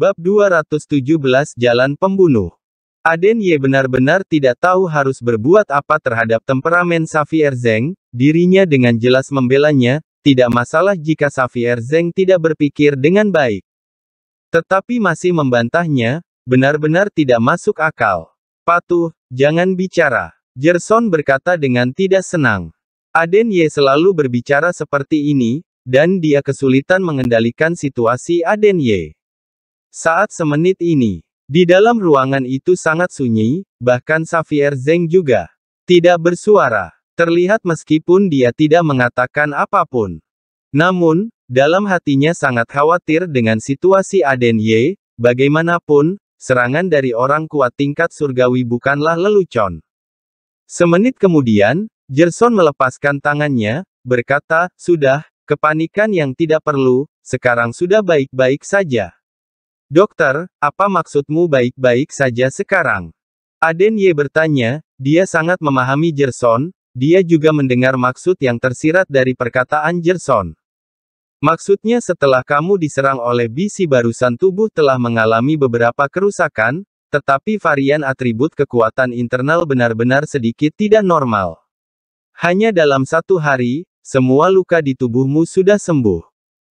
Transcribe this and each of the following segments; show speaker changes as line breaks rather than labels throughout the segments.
Bab 217 Jalan Pembunuh Aden Ye benar-benar tidak tahu harus berbuat apa terhadap temperamen Safi Zeng, dirinya dengan jelas membelanya, tidak masalah jika Safi Zeng tidak berpikir dengan baik. Tetapi masih membantahnya, benar-benar tidak masuk akal. Patuh, jangan bicara. jerson berkata dengan tidak senang. Aden Ye selalu berbicara seperti ini, dan dia kesulitan mengendalikan situasi Aden Ye. Saat semenit ini, di dalam ruangan itu sangat sunyi, bahkan Xavier Zeng juga tidak bersuara. Terlihat meskipun dia tidak mengatakan apapun. Namun, dalam hatinya sangat khawatir dengan situasi Aden Ye, bagaimanapun, serangan dari orang kuat tingkat surgawi bukanlah lelucon. Semenit kemudian, Gerson melepaskan tangannya, berkata, Sudah, kepanikan yang tidak perlu, sekarang sudah baik-baik saja. Dokter, apa maksudmu baik-baik saja sekarang? Aden Ye bertanya, dia sangat memahami Jerson, dia juga mendengar maksud yang tersirat dari perkataan Jerson. Maksudnya setelah kamu diserang oleh bisi barusan tubuh telah mengalami beberapa kerusakan, tetapi varian atribut kekuatan internal benar-benar sedikit tidak normal. Hanya dalam satu hari, semua luka di tubuhmu sudah sembuh.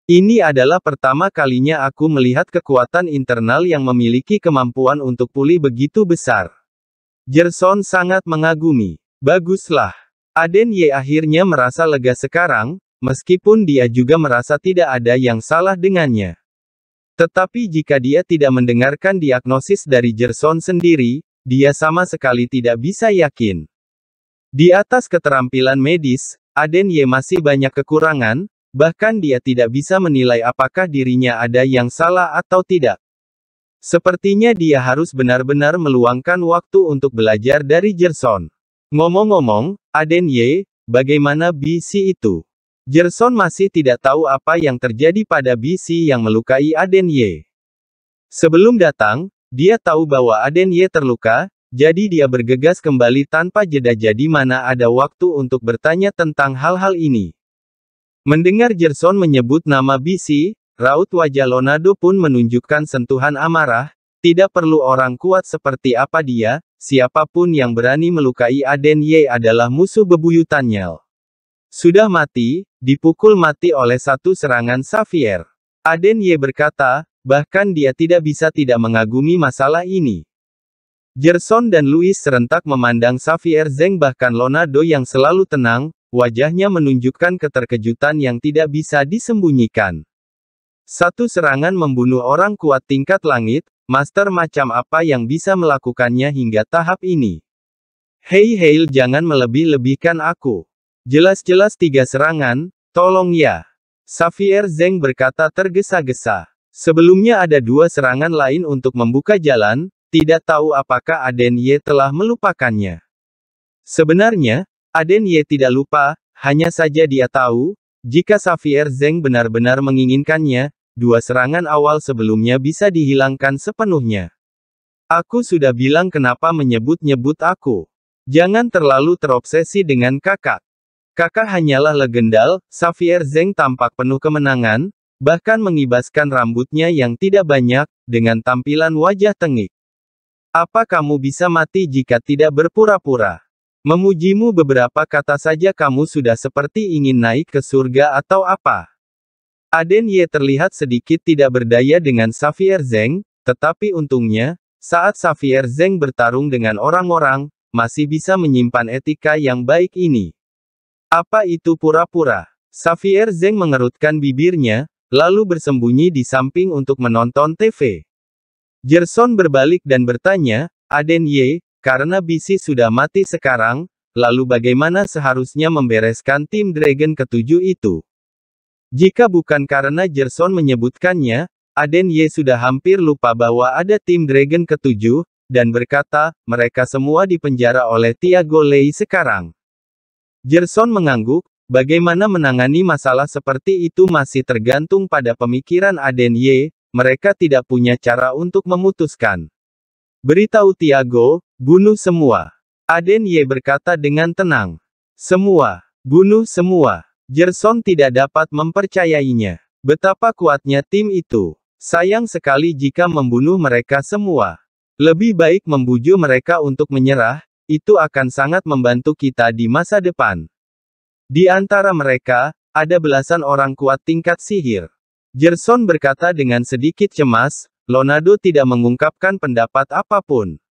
Ini adalah pertama kalinya aku melihat kekuatan internal yang memiliki kemampuan untuk pulih begitu besar. Jerson sangat mengagumi. Baguslah. Aden Ye akhirnya merasa lega sekarang, meskipun dia juga merasa tidak ada yang salah dengannya. Tetapi jika dia tidak mendengarkan diagnosis dari Jerson sendiri, dia sama sekali tidak bisa yakin. Di atas keterampilan medis, Aden Ye masih banyak kekurangan, Bahkan dia tidak bisa menilai apakah dirinya ada yang salah atau tidak. Sepertinya dia harus benar-benar meluangkan waktu untuk belajar dari Jerson. Ngomong-ngomong, Aden Ye, bagaimana BC itu? Jerson masih tidak tahu apa yang terjadi pada BC yang melukai Aden Ye. Sebelum datang, dia tahu bahwa Aden Ye terluka, jadi dia bergegas kembali tanpa jeda jadi mana ada waktu untuk bertanya tentang hal-hal ini. Mendengar Gerson menyebut nama BC, raut wajah Lonado pun menunjukkan sentuhan amarah, tidak perlu orang kuat seperti apa dia, siapapun yang berani melukai Aden Ye adalah musuh bebuyutannya. Sudah mati, dipukul mati oleh satu serangan Xavier. Aden Ye berkata, bahkan dia tidak bisa tidak mengagumi masalah ini. Gerson dan Louis serentak memandang Xavier Zeng bahkan Lonado yang selalu tenang, Wajahnya menunjukkan keterkejutan yang tidak bisa disembunyikan. Satu serangan membunuh orang kuat tingkat langit, master macam apa yang bisa melakukannya hingga tahap ini? Hei Hail jangan melebih-lebihkan aku. Jelas-jelas tiga serangan, tolong ya. Xavier Zeng berkata tergesa-gesa. Sebelumnya ada dua serangan lain untuk membuka jalan, tidak tahu apakah Aden Ye telah melupakannya. Sebenarnya, Aden Ye tidak lupa, hanya saja dia tahu, jika Xavier Zeng benar-benar menginginkannya, dua serangan awal sebelumnya bisa dihilangkan sepenuhnya. Aku sudah bilang kenapa menyebut-nyebut aku. Jangan terlalu terobsesi dengan kakak. Kakak hanyalah legendal, Xavier Zeng tampak penuh kemenangan, bahkan mengibaskan rambutnya yang tidak banyak, dengan tampilan wajah tengik. Apa kamu bisa mati jika tidak berpura-pura? Memujimu beberapa kata saja kamu sudah seperti ingin naik ke surga atau apa. Aden Ye terlihat sedikit tidak berdaya dengan Xavier Zeng, tetapi untungnya, saat Xavier Zeng bertarung dengan orang-orang, masih bisa menyimpan etika yang baik ini. Apa itu pura-pura? Xavier Zeng mengerutkan bibirnya, lalu bersembunyi di samping untuk menonton TV. Jerson berbalik dan bertanya, Aden Ye, karena BC sudah mati sekarang, lalu bagaimana seharusnya membereskan tim Dragon ketujuh itu? Jika bukan karena Jerson menyebutkannya, Aden Ye sudah hampir lupa bahwa ada tim Dragon ketujuh, dan berkata, mereka semua dipenjara oleh Tiago Lei sekarang. Jerson mengangguk, bagaimana menangani masalah seperti itu masih tergantung pada pemikiran Aden Ye, mereka tidak punya cara untuk memutuskan. Beritahu Tiago, Bunuh semua. Aden Ye berkata dengan tenang. Semua. Bunuh semua. Jerson tidak dapat mempercayainya. Betapa kuatnya tim itu. Sayang sekali jika membunuh mereka semua. Lebih baik membujuk mereka untuk menyerah, itu akan sangat membantu kita di masa depan. Di antara mereka, ada belasan orang kuat tingkat sihir. Jerson berkata dengan sedikit cemas, Lonado tidak mengungkapkan pendapat apapun.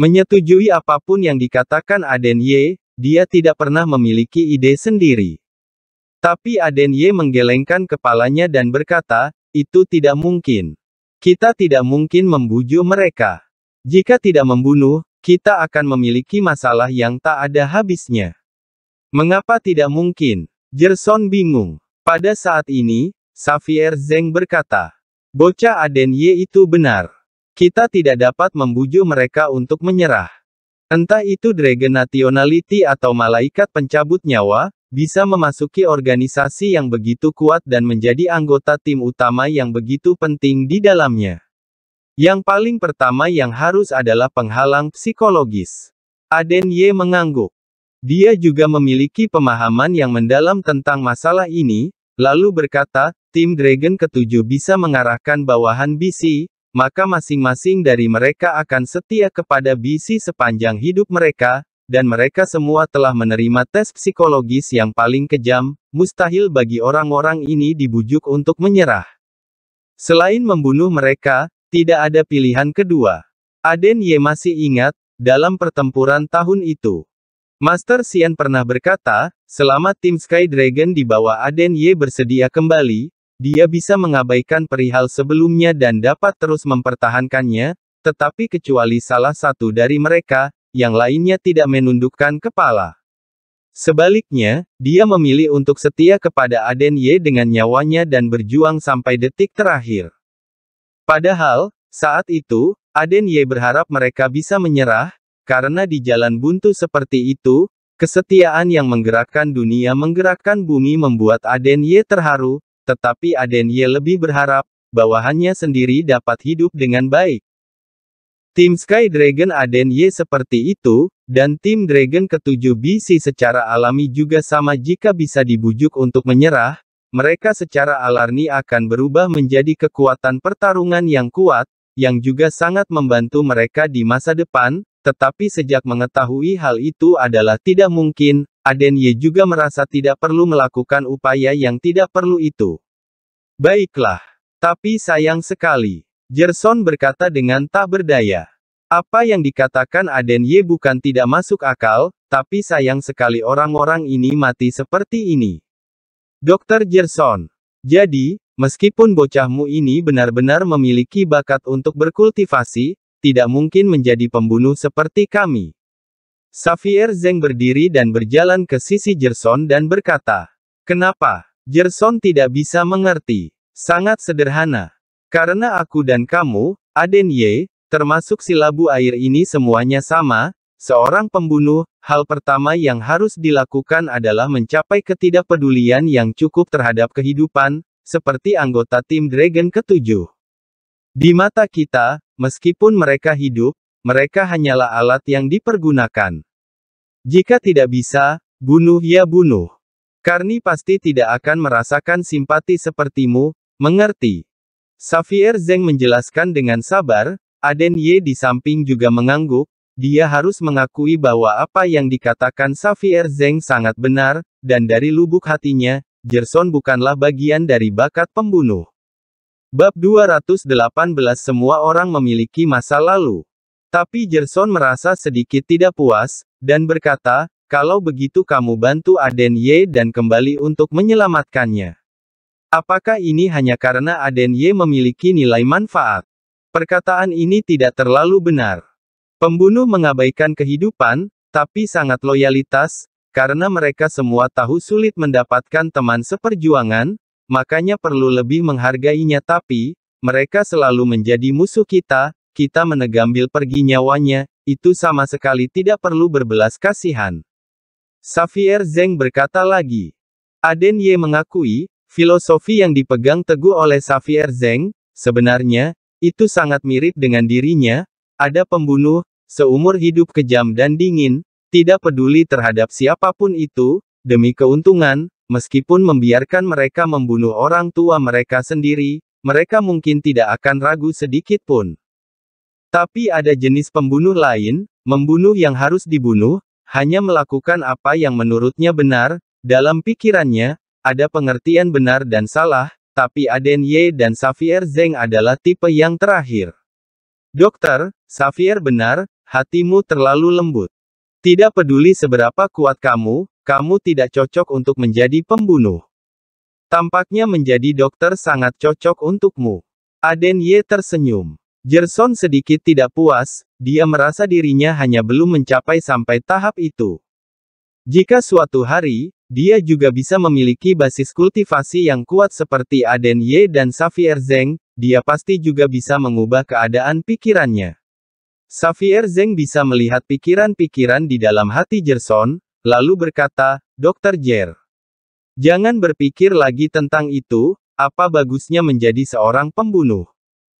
Menyetujui apapun yang dikatakan Aden Ye, dia tidak pernah memiliki ide sendiri. Tapi Aden Ye menggelengkan kepalanya dan berkata, itu tidak mungkin. Kita tidak mungkin membujuk mereka. Jika tidak membunuh, kita akan memiliki masalah yang tak ada habisnya. Mengapa tidak mungkin? Jerson bingung. Pada saat ini, Xavier Zeng berkata, bocah Aden Ye itu benar. Kita tidak dapat membujuk mereka untuk menyerah. Entah itu Dragon Nationality atau malaikat pencabut nyawa, bisa memasuki organisasi yang begitu kuat dan menjadi anggota tim utama yang begitu penting di dalamnya. Yang paling pertama yang harus adalah penghalang psikologis. Aden Ye mengangguk. Dia juga memiliki pemahaman yang mendalam tentang masalah ini, lalu berkata, tim Dragon ketujuh bisa mengarahkan bawahan BC, maka masing-masing dari mereka akan setia kepada BC sepanjang hidup mereka, dan mereka semua telah menerima tes psikologis yang paling kejam, mustahil bagi orang-orang ini dibujuk untuk menyerah. Selain membunuh mereka, tidak ada pilihan kedua. Aden Ye masih ingat, dalam pertempuran tahun itu. Master Xian pernah berkata, selama tim Sky Dragon di bawah Aden Ye bersedia kembali, dia bisa mengabaikan perihal sebelumnya dan dapat terus mempertahankannya, tetapi kecuali salah satu dari mereka, yang lainnya tidak menundukkan kepala. Sebaliknya, dia memilih untuk setia kepada Aden Ye dengan nyawanya dan berjuang sampai detik terakhir. Padahal, saat itu, Aden Ye berharap mereka bisa menyerah, karena di jalan buntu seperti itu, kesetiaan yang menggerakkan dunia menggerakkan bumi membuat Aden Ye terharu, tetapi Aden Ye lebih berharap, bawahannya sendiri dapat hidup dengan baik. Tim Sky Dragon Aden Ye seperti itu, dan tim Dragon ketujuh BC secara alami juga sama jika bisa dibujuk untuk menyerah, mereka secara alarni akan berubah menjadi kekuatan pertarungan yang kuat, yang juga sangat membantu mereka di masa depan, tetapi sejak mengetahui hal itu adalah tidak mungkin, Aden Ye juga merasa tidak perlu melakukan upaya yang tidak perlu itu. Baiklah. Tapi sayang sekali. Jerson berkata dengan tak berdaya. Apa yang dikatakan Aden Ye bukan tidak masuk akal, tapi sayang sekali orang-orang ini mati seperti ini. Dokter Jerson. Jadi, meskipun bocahmu ini benar-benar memiliki bakat untuk berkultivasi, tidak mungkin menjadi pembunuh seperti kami. Xavier Zeng berdiri dan berjalan ke sisi Jerson dan berkata, Kenapa? Jerson tidak bisa mengerti. Sangat sederhana. Karena aku dan kamu, Aden Ye, termasuk si labu air ini semuanya sama, seorang pembunuh, hal pertama yang harus dilakukan adalah mencapai ketidakpedulian yang cukup terhadap kehidupan, seperti anggota tim Dragon ketujuh. Di mata kita, meskipun mereka hidup, mereka hanyalah alat yang dipergunakan. Jika tidak bisa, bunuh ya bunuh. Karni pasti tidak akan merasakan simpati sepertimu, mengerti. Xavier Zeng menjelaskan dengan sabar, Aden Ye di samping juga mengangguk, dia harus mengakui bahwa apa yang dikatakan Xavier Zeng sangat benar, dan dari lubuk hatinya, Gerson bukanlah bagian dari bakat pembunuh. Bab 218 Semua orang memiliki masa lalu. Tapi Jerson merasa sedikit tidak puas, dan berkata, kalau begitu kamu bantu Aden Ye dan kembali untuk menyelamatkannya. Apakah ini hanya karena Aden Ye memiliki nilai manfaat? Perkataan ini tidak terlalu benar. Pembunuh mengabaikan kehidupan, tapi sangat loyalitas, karena mereka semua tahu sulit mendapatkan teman seperjuangan, makanya perlu lebih menghargainya tapi, mereka selalu menjadi musuh kita, kita menegambil pergi nyawanya, itu sama sekali tidak perlu berbelas kasihan. Xavier Zeng berkata lagi. Aden Ye mengakui, filosofi yang dipegang teguh oleh Xavier Zeng, sebenarnya, itu sangat mirip dengan dirinya, ada pembunuh, seumur hidup kejam dan dingin, tidak peduli terhadap siapapun itu, demi keuntungan, meskipun membiarkan mereka membunuh orang tua mereka sendiri, mereka mungkin tidak akan ragu sedikit pun. Tapi ada jenis pembunuh lain, membunuh yang harus dibunuh, hanya melakukan apa yang menurutnya benar, dalam pikirannya, ada pengertian benar dan salah, tapi Aden Ye dan Xavier Zeng adalah tipe yang terakhir. Dokter, Xavier benar, hatimu terlalu lembut. Tidak peduli seberapa kuat kamu, kamu tidak cocok untuk menjadi pembunuh. Tampaknya menjadi dokter sangat cocok untukmu. Aden Ye tersenyum. Gerson sedikit tidak puas, dia merasa dirinya hanya belum mencapai sampai tahap itu. Jika suatu hari, dia juga bisa memiliki basis kultivasi yang kuat seperti Aden Ye dan Xavier Zeng, dia pasti juga bisa mengubah keadaan pikirannya. Xavier Zeng bisa melihat pikiran-pikiran di dalam hati Gerson, lalu berkata, Dr. Jer, jangan berpikir lagi tentang itu, apa bagusnya menjadi seorang pembunuh.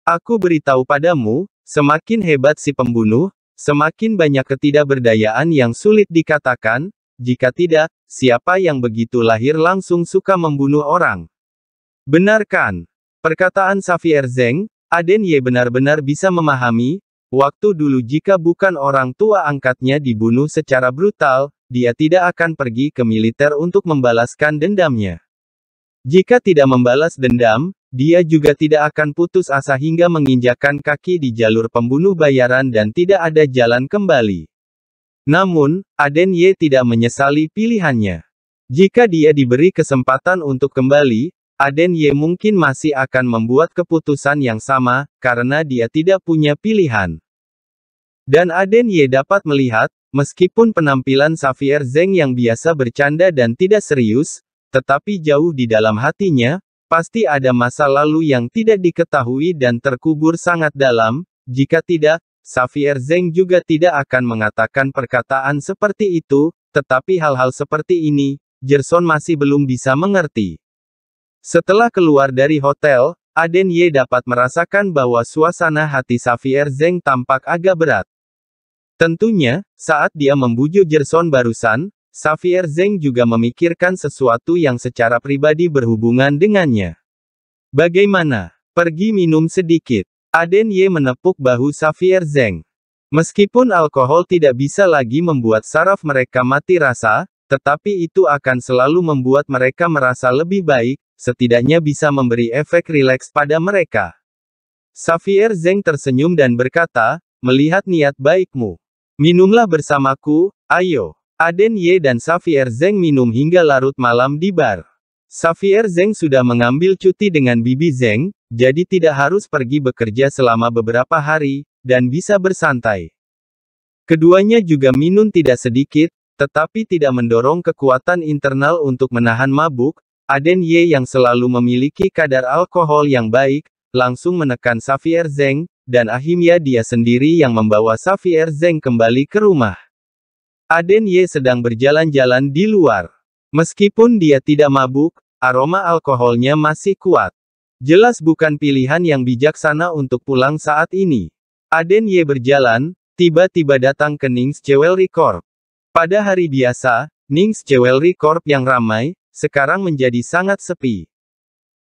Aku beritahu padamu, semakin hebat si pembunuh, semakin banyak ketidakberdayaan yang sulit dikatakan, jika tidak, siapa yang begitu lahir langsung suka membunuh orang. Benarkan? Perkataan Xavier Zeng, Aden Ye benar-benar bisa memahami, waktu dulu jika bukan orang tua angkatnya dibunuh secara brutal, dia tidak akan pergi ke militer untuk membalaskan dendamnya. Jika tidak membalas dendam, dia juga tidak akan putus asa hingga menginjakan kaki di jalur pembunuh bayaran dan tidak ada jalan kembali. Namun, Aden Ye tidak menyesali pilihannya. Jika dia diberi kesempatan untuk kembali, Aden Ye mungkin masih akan membuat keputusan yang sama, karena dia tidak punya pilihan. Dan Aden Ye dapat melihat, meskipun penampilan Xavier Zeng yang biasa bercanda dan tidak serius, tetapi jauh di dalam hatinya, Pasti ada masa lalu yang tidak diketahui dan terkubur sangat dalam, jika tidak, Xavier Zeng juga tidak akan mengatakan perkataan seperti itu, tetapi hal-hal seperti ini, Gerson masih belum bisa mengerti. Setelah keluar dari hotel, Aden Ye dapat merasakan bahwa suasana hati Xavier Zeng tampak agak berat. Tentunya, saat dia membujuk Gerson barusan, Xavier Zeng juga memikirkan sesuatu yang secara pribadi berhubungan dengannya. Bagaimana? Pergi minum sedikit. Aden Ye menepuk bahu Xavier Zeng. Meskipun alkohol tidak bisa lagi membuat saraf mereka mati rasa, tetapi itu akan selalu membuat mereka merasa lebih baik, setidaknya bisa memberi efek rileks pada mereka. Xavier Zeng tersenyum dan berkata, melihat niat baikmu. Minumlah bersamaku, ayo. Aden Ye dan Xavier Zeng minum hingga larut malam di bar. Xavier Zeng sudah mengambil cuti dengan Bibi Zeng, jadi tidak harus pergi bekerja selama beberapa hari, dan bisa bersantai. Keduanya juga minum tidak sedikit, tetapi tidak mendorong kekuatan internal untuk menahan mabuk, Aden Ye yang selalu memiliki kadar alkohol yang baik, langsung menekan Xavier Zeng, dan akhirnya dia sendiri yang membawa Xavier Zeng kembali ke rumah. Aden Ye sedang berjalan-jalan di luar. Meskipun dia tidak mabuk, aroma alkoholnya masih kuat. Jelas bukan pilihan yang bijaksana untuk pulang saat ini. Aden Ye berjalan, tiba-tiba datang ke Nings Jewelry Corp. Pada hari biasa, Nings Jewelry Corp yang ramai, sekarang menjadi sangat sepi.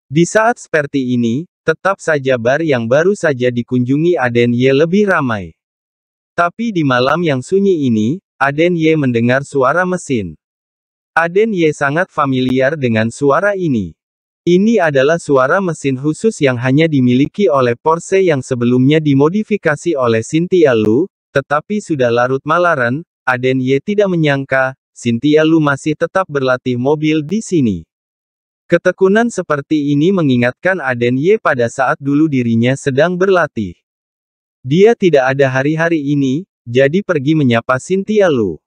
Di saat seperti ini, tetap saja bar yang baru saja dikunjungi Aden Ye lebih ramai. Tapi di malam yang sunyi ini, Aden Ye mendengar suara mesin. Aden Ye sangat familiar dengan suara ini. Ini adalah suara mesin khusus yang hanya dimiliki oleh Porsche yang sebelumnya dimodifikasi oleh Cynthia Lu, tetapi sudah larut malaran, Aden Ye tidak menyangka, Cynthia Lu masih tetap berlatih mobil di sini. Ketekunan seperti ini mengingatkan Aden Ye pada saat dulu dirinya sedang berlatih. Dia tidak ada hari-hari ini, jadi pergi menyapa Cynthia Lu.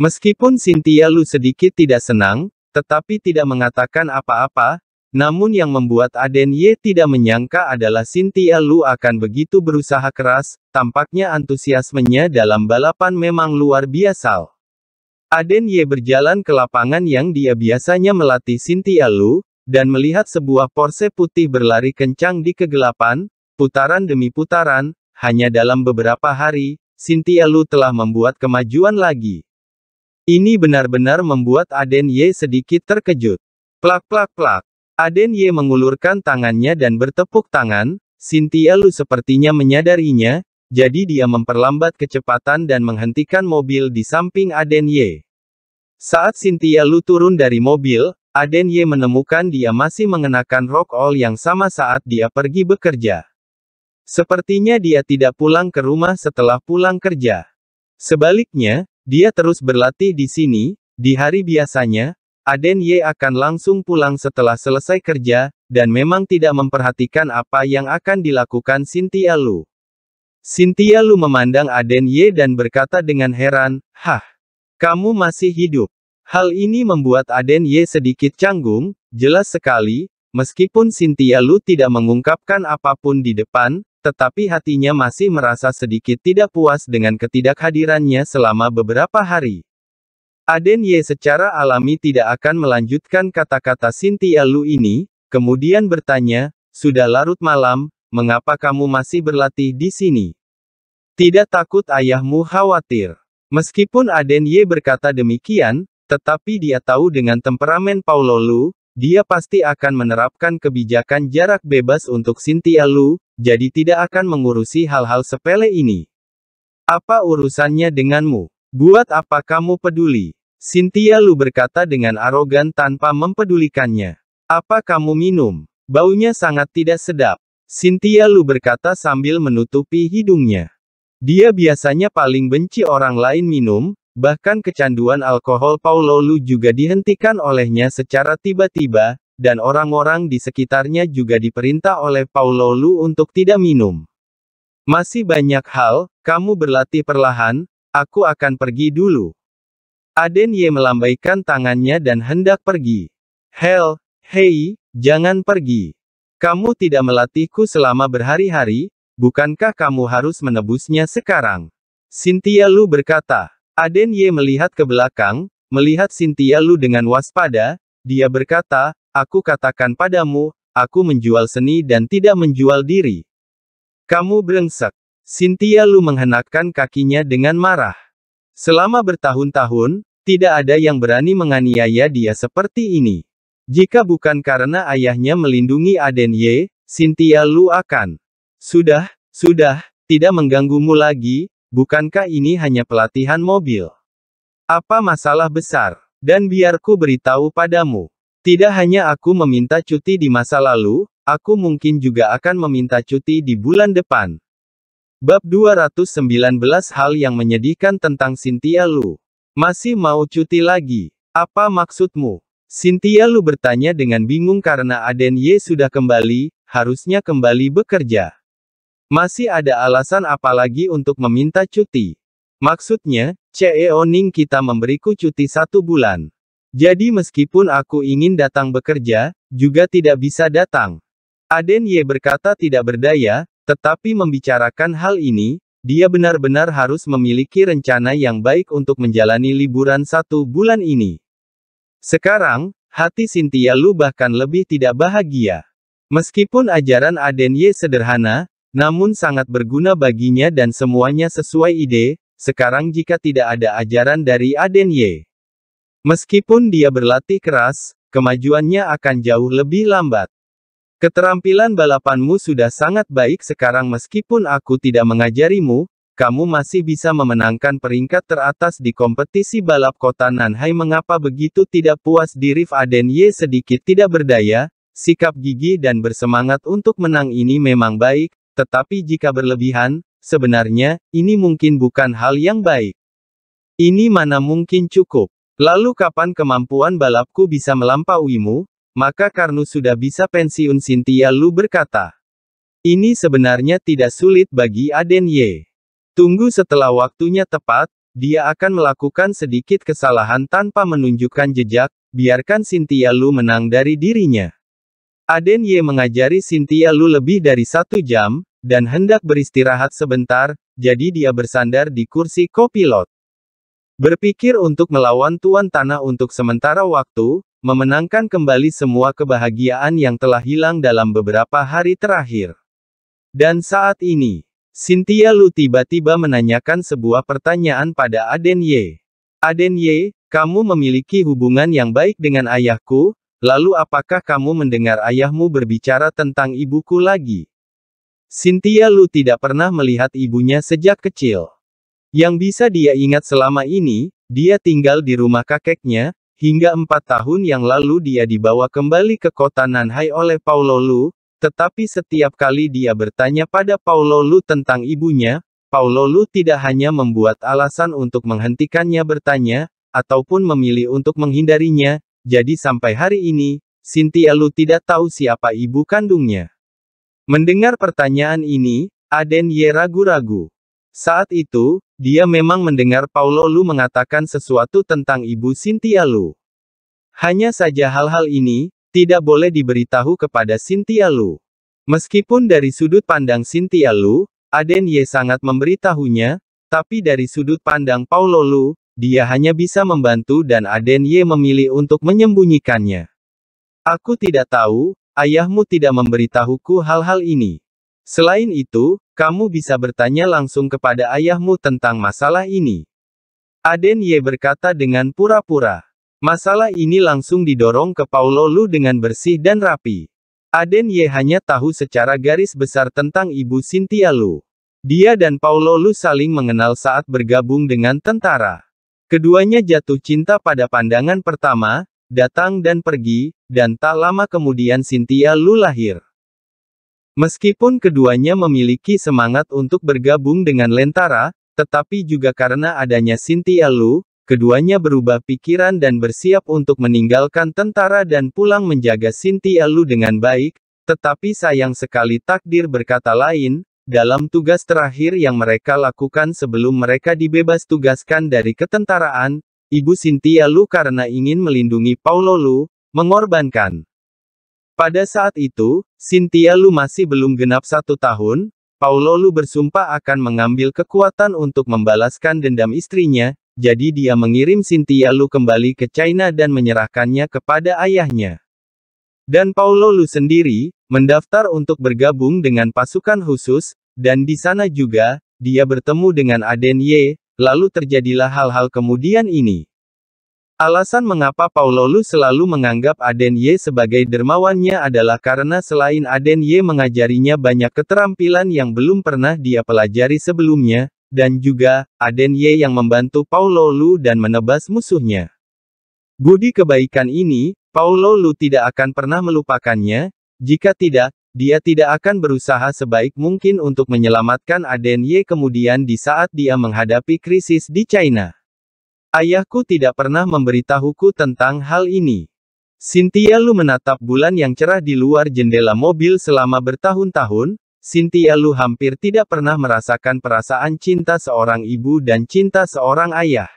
Meskipun Cynthia Lu sedikit tidak senang, tetapi tidak mengatakan apa-apa, namun yang membuat Aden Ye tidak menyangka adalah Cynthia Lu akan begitu berusaha keras, tampaknya antusiasmenya dalam balapan memang luar biasa. Aden Ye berjalan ke lapangan yang dia biasanya melatih Cynthia Lu, dan melihat sebuah Porsche putih berlari kencang di kegelapan, putaran demi putaran, hanya dalam beberapa hari, Cynthia Lu telah membuat kemajuan lagi. Ini benar-benar membuat Aden Ye sedikit terkejut. Plak plak plak. Aden Ye mengulurkan tangannya dan bertepuk tangan, Cynthia Lu sepertinya menyadarinya, jadi dia memperlambat kecepatan dan menghentikan mobil di samping Aden Ye. Saat Cynthia Lu turun dari mobil, Aden Ye menemukan dia masih mengenakan rok all yang sama saat dia pergi bekerja. Sepertinya dia tidak pulang ke rumah setelah pulang kerja. Sebaliknya, dia terus berlatih di sini, di hari biasanya, Aden Ye akan langsung pulang setelah selesai kerja, dan memang tidak memperhatikan apa yang akan dilakukan Cynthia Lu. Cynthia Lu memandang Aden Ye dan berkata dengan heran, Hah, kamu masih hidup. Hal ini membuat Aden Ye sedikit canggung, jelas sekali, meskipun Cynthia Lu tidak mengungkapkan apapun di depan, tetapi hatinya masih merasa sedikit tidak puas dengan ketidakhadirannya selama beberapa hari. Aden Ye secara alami tidak akan melanjutkan kata-kata Cynthia Lu ini, kemudian bertanya, sudah larut malam, mengapa kamu masih berlatih di sini? Tidak takut ayahmu khawatir. Meskipun Aden Ye berkata demikian, tetapi dia tahu dengan temperamen Paulo Lu, dia pasti akan menerapkan kebijakan jarak bebas untuk Cynthia Lu, jadi tidak akan mengurusi hal-hal sepele ini. Apa urusannya denganmu? Buat apa kamu peduli? Cynthia Lu berkata dengan arogan tanpa mempedulikannya. Apa kamu minum? Baunya sangat tidak sedap. Cynthia Lu berkata sambil menutupi hidungnya. Dia biasanya paling benci orang lain minum, bahkan kecanduan alkohol Paulo Lu juga dihentikan olehnya secara tiba-tiba, dan orang-orang di sekitarnya juga diperintah oleh Paulolu untuk tidak minum. Masih banyak hal, kamu berlatih perlahan, aku akan pergi dulu. Aden Ye melambaikan tangannya dan hendak pergi. Hel, hei, jangan pergi. Kamu tidak melatihku selama berhari-hari, bukankah kamu harus menebusnya sekarang? Cynthia Lu berkata. Aden Ye melihat ke belakang, melihat Cynthia Lu dengan waspada, dia berkata, Aku katakan padamu, aku menjual seni dan tidak menjual diri. Kamu brengsek. Cynthia Lu menghenakkan kakinya dengan marah. Selama bertahun-tahun, tidak ada yang berani menganiaya dia seperti ini. Jika bukan karena ayahnya melindungi Aden Ye, Cynthia Lu akan. Sudah, sudah, tidak mengganggumu lagi, bukankah ini hanya pelatihan mobil? Apa masalah besar? Dan biarku beritahu padamu, tidak hanya aku meminta cuti di masa lalu, aku mungkin juga akan meminta cuti di bulan depan. Bab 219 Hal yang menyedihkan tentang Cynthia Lu. Masih mau cuti lagi? Apa maksudmu? Cynthia Lu bertanya dengan bingung karena Aden Ye sudah kembali, harusnya kembali bekerja. Masih ada alasan apa lagi untuk meminta cuti? Maksudnya, CEO Ning kita memberiku cuti satu bulan. Jadi meskipun aku ingin datang bekerja, juga tidak bisa datang. Aden Ye berkata tidak berdaya, tetapi membicarakan hal ini, dia benar-benar harus memiliki rencana yang baik untuk menjalani liburan satu bulan ini. Sekarang, hati Cynthia Lu bahkan lebih tidak bahagia. Meskipun ajaran Aden Ye sederhana, namun sangat berguna baginya dan semuanya sesuai ide, sekarang jika tidak ada ajaran dari Aden Ye. Meskipun dia berlatih keras, kemajuannya akan jauh lebih lambat. Keterampilan balapanmu sudah sangat baik sekarang meskipun aku tidak mengajarimu, kamu masih bisa memenangkan peringkat teratas di kompetisi balap kota Nanhai mengapa begitu tidak puas diri Aden Ye sedikit tidak berdaya, sikap gigi dan bersemangat untuk menang ini memang baik, tetapi jika berlebihan, sebenarnya, ini mungkin bukan hal yang baik. Ini mana mungkin cukup. Lalu kapan kemampuan balapku bisa melampauimu? Maka Karnu sudah bisa pensiun Cynthia Lu berkata. Ini sebenarnya tidak sulit bagi Aden Ye. Tunggu setelah waktunya tepat, dia akan melakukan sedikit kesalahan tanpa menunjukkan jejak, biarkan Cynthia Lu menang dari dirinya. Aden Ye mengajari Cynthia Lu lebih dari satu jam, dan hendak beristirahat sebentar, jadi dia bersandar di kursi kopilot. Berpikir untuk melawan tuan tanah untuk sementara waktu, memenangkan kembali semua kebahagiaan yang telah hilang dalam beberapa hari terakhir. Dan saat ini, Cynthia Lu tiba-tiba menanyakan sebuah pertanyaan pada Aden Ye. Aden Ye, kamu memiliki hubungan yang baik dengan ayahku, lalu apakah kamu mendengar ayahmu berbicara tentang ibuku lagi? Cynthia Lu tidak pernah melihat ibunya sejak kecil. Yang bisa dia ingat selama ini, dia tinggal di rumah kakeknya, hingga empat tahun yang lalu dia dibawa kembali ke kota Nanhai oleh Paulo Lu, tetapi setiap kali dia bertanya pada Paulo Lu tentang ibunya, Paulo Lu tidak hanya membuat alasan untuk menghentikannya bertanya, ataupun memilih untuk menghindarinya, jadi sampai hari ini, Cynthia Lu tidak tahu siapa ibu kandungnya. Mendengar pertanyaan ini, Aden Ye ragu-ragu. Saat itu, dia memang mendengar Paulo Lu mengatakan sesuatu tentang ibu Cynthia Lu. Hanya saja hal-hal ini, tidak boleh diberitahu kepada Cynthia Lu. Meskipun dari sudut pandang Cynthia Lu, Aden Ye sangat memberitahunya, tapi dari sudut pandang Paulo Lu, dia hanya bisa membantu dan Aden Ye memilih untuk menyembunyikannya. Aku tidak tahu, ayahmu tidak memberitahuku hal-hal ini. Selain itu, kamu bisa bertanya langsung kepada ayahmu tentang masalah ini. Aden Ye berkata dengan pura-pura. Masalah ini langsung didorong ke Paulolu dengan bersih dan rapi. Aden Ye hanya tahu secara garis besar tentang ibu Cynthia Lu. Dia dan Paulolu saling mengenal saat bergabung dengan tentara. Keduanya jatuh cinta pada pandangan pertama, datang dan pergi, dan tak lama kemudian Cynthia Lu lahir. Meskipun keduanya memiliki semangat untuk bergabung dengan Lentara, tetapi juga karena adanya Cynthia Lu, keduanya berubah pikiran dan bersiap untuk meninggalkan tentara dan pulang menjaga Cynthia Lu dengan baik, tetapi sayang sekali takdir berkata lain, dalam tugas terakhir yang mereka lakukan sebelum mereka dibebas tugaskan dari ketentaraan, Ibu Cynthia Lu karena ingin melindungi Paulo Lu, mengorbankan pada saat itu, Cynthia Lu masih belum genap satu tahun, Paulo Lu bersumpah akan mengambil kekuatan untuk membalaskan dendam istrinya, jadi dia mengirim Cynthia Lu kembali ke China dan menyerahkannya kepada ayahnya. Dan Paulo Lu sendiri, mendaftar untuk bergabung dengan pasukan khusus, dan di sana juga, dia bertemu dengan Aden Ye, lalu terjadilah hal-hal kemudian ini. Alasan mengapa Paulolus selalu menganggap Aden Ye sebagai dermawannya adalah karena selain Aden Ye mengajarinya banyak keterampilan yang belum pernah dia pelajari sebelumnya, dan juga, Aden Ye yang membantu Paulolu dan menebas musuhnya. Budi kebaikan ini, Paulolu tidak akan pernah melupakannya, jika tidak, dia tidak akan berusaha sebaik mungkin untuk menyelamatkan Aden Ye kemudian di saat dia menghadapi krisis di China. Ayahku tidak pernah memberitahuku tentang hal ini. Cynthia Lu menatap bulan yang cerah di luar jendela mobil selama bertahun-tahun, Cynthia Lu hampir tidak pernah merasakan perasaan cinta seorang ibu dan cinta seorang ayah.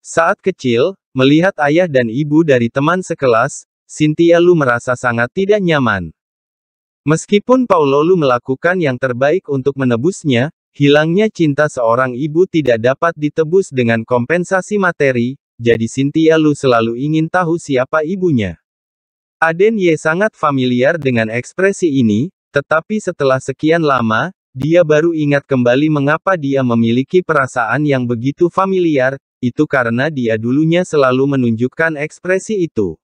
Saat kecil, melihat ayah dan ibu dari teman sekelas, Cynthia Lu merasa sangat tidak nyaman. Meskipun Paulo Lu melakukan yang terbaik untuk menebusnya, Hilangnya cinta seorang ibu tidak dapat ditebus dengan kompensasi materi, jadi Cynthia Lu selalu ingin tahu siapa ibunya. Aden Ye sangat familiar dengan ekspresi ini, tetapi setelah sekian lama, dia baru ingat kembali mengapa dia memiliki perasaan yang begitu familiar, itu karena dia dulunya selalu menunjukkan ekspresi itu.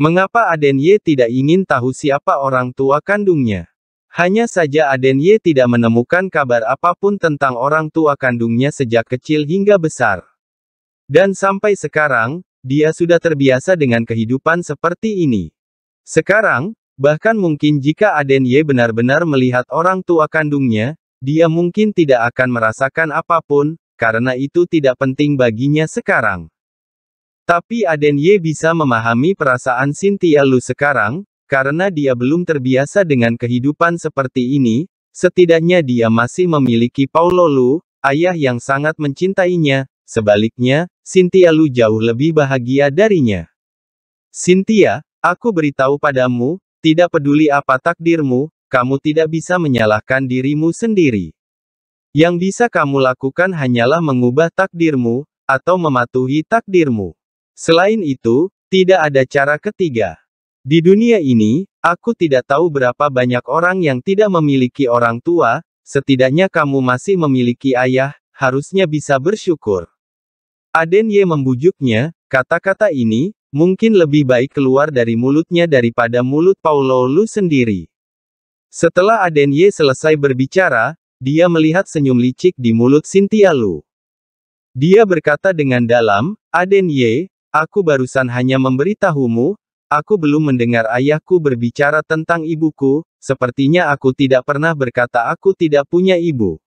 Mengapa Aden Ye tidak ingin tahu siapa orang tua kandungnya? Hanya saja Aden Ye tidak menemukan kabar apapun tentang orang tua kandungnya sejak kecil hingga besar. Dan sampai sekarang, dia sudah terbiasa dengan kehidupan seperti ini. Sekarang, bahkan mungkin jika Aden Ye benar-benar melihat orang tua kandungnya, dia mungkin tidak akan merasakan apapun, karena itu tidak penting baginya sekarang. Tapi Aden Ye bisa memahami perasaan Cynthia Lu sekarang, karena dia belum terbiasa dengan kehidupan seperti ini, setidaknya dia masih memiliki Paulo Lu, ayah yang sangat mencintainya, sebaliknya, Cynthia Lu jauh lebih bahagia darinya. Cynthia, aku beritahu padamu, tidak peduli apa takdirmu, kamu tidak bisa menyalahkan dirimu sendiri. Yang bisa kamu lakukan hanyalah mengubah takdirmu, atau mematuhi takdirmu. Selain itu, tidak ada cara ketiga. Di dunia ini, aku tidak tahu berapa banyak orang yang tidak memiliki orang tua, setidaknya kamu masih memiliki ayah, harusnya bisa bersyukur. Aden Ye membujuknya, kata-kata ini, mungkin lebih baik keluar dari mulutnya daripada mulut Paulo Lu sendiri. Setelah Aden Ye selesai berbicara, dia melihat senyum licik di mulut Cynthia Lu. Dia berkata dengan dalam, Aden Ye, aku barusan hanya memberitahumu, Aku belum mendengar ayahku berbicara tentang ibuku, sepertinya aku tidak pernah berkata aku tidak punya ibu.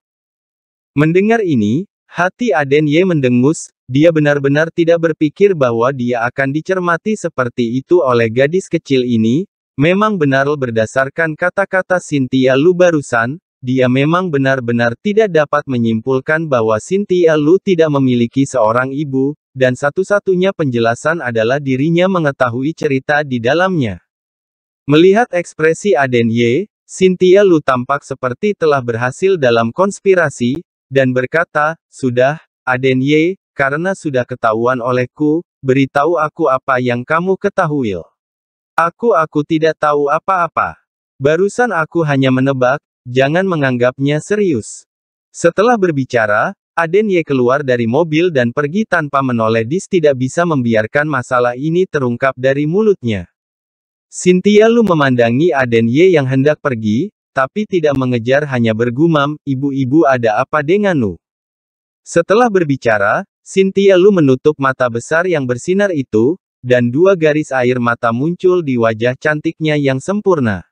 Mendengar ini, hati Aden Ye mendengus, dia benar-benar tidak berpikir bahwa dia akan dicermati seperti itu oleh gadis kecil ini, memang benar berdasarkan kata-kata Cynthia Lu barusan, dia memang benar-benar tidak dapat menyimpulkan bahwa Cynthia Lu tidak memiliki seorang ibu, dan satu-satunya penjelasan adalah dirinya mengetahui cerita di dalamnya. Melihat ekspresi Aden Ye, Cynthia Lu tampak seperti telah berhasil dalam konspirasi, dan berkata, Sudah, Aden Ye, karena sudah ketahuan olehku, beritahu aku apa yang kamu ketahui. Aku aku tidak tahu apa-apa. Barusan aku hanya menebak, jangan menganggapnya serius. Setelah berbicara, Aden Ye keluar dari mobil dan pergi tanpa menoleh Dis tidak bisa membiarkan masalah ini terungkap dari mulutnya. Cynthia Lu memandangi Aden Ye yang hendak pergi, tapi tidak mengejar hanya bergumam, ibu-ibu ada apa dengan Lu?" Setelah berbicara, Cynthia Lu menutup mata besar yang bersinar itu, dan dua garis air mata muncul di wajah cantiknya yang sempurna.